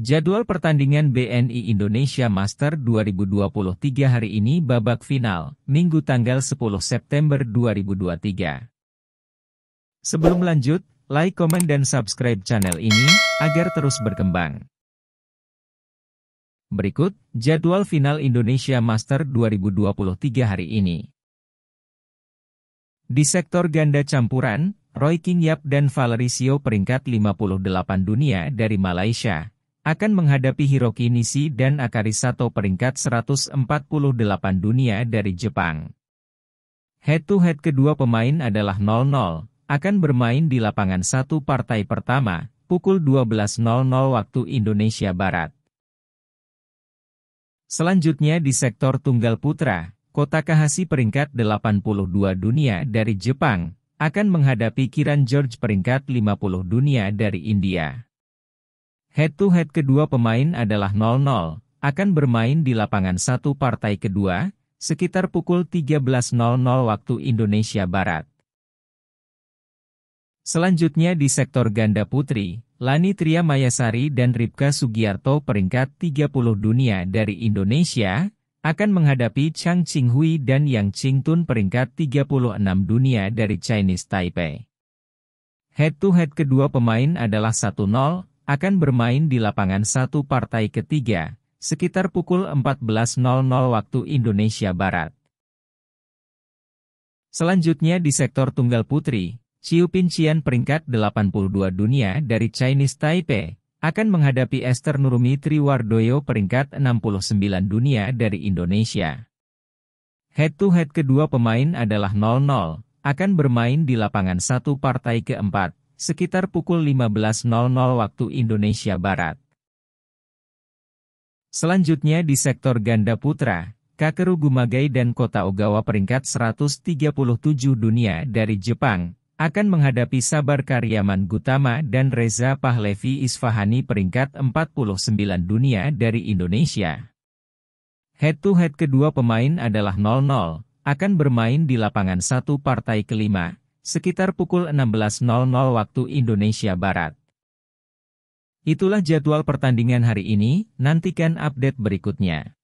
Jadwal pertandingan BNI Indonesia Master 2023 hari ini babak final, Minggu tanggal 10 September 2023. Sebelum lanjut, like, komen, dan subscribe channel ini, agar terus berkembang. Berikut, jadwal final Indonesia Master 2023 hari ini. Di sektor ganda campuran, Roy King Yap dan Valericio peringkat 58 dunia dari Malaysia, akan menghadapi Hiroki Nishi dan Akari Sato peringkat 148 dunia dari Jepang. Head-to-head kedua pemain adalah 0-0, akan bermain di lapangan satu partai pertama, pukul 12.00 waktu Indonesia Barat. Selanjutnya di sektor tunggal putra, Kota Kahasi peringkat 82 dunia dari Jepang, akan menghadapi Kiran George peringkat 50 dunia dari India. Head-to-head -head kedua pemain adalah 0-0, akan bermain di lapangan satu partai kedua, sekitar pukul 13.00 waktu Indonesia Barat. Selanjutnya di sektor ganda putri, Lani Tria Mayasari dan Ripka Sugiarto peringkat 30 dunia dari Indonesia, akan menghadapi Chang Qinghui dan Yang Qingtun peringkat 36 dunia dari Chinese Taipei. Head-to-head -head kedua pemain adalah 1-0, akan bermain di lapangan satu partai ketiga, sekitar pukul 14.00 waktu Indonesia Barat. Selanjutnya di sektor tunggal putri, Xiu Pincian peringkat 82 dunia dari Chinese Taipei, akan menghadapi Esther Nurumi Triwardoyo peringkat 69 dunia dari Indonesia. Head-to-head -head kedua pemain adalah 0-0, akan bermain di lapangan satu partai keempat, sekitar pukul 15.00 waktu Indonesia Barat. Selanjutnya di sektor ganda putra, Kakeru Gumagai dan Kota Ogawa peringkat 137 dunia dari Jepang, akan menghadapi Sabar Karyaman Gutama dan Reza Pahlevi Isfahani peringkat 49 dunia dari Indonesia. Head-to-head -head kedua pemain adalah 0-0, akan bermain di lapangan satu partai kelima, sekitar pukul 16.00 waktu Indonesia Barat. Itulah jadwal pertandingan hari ini, nantikan update berikutnya.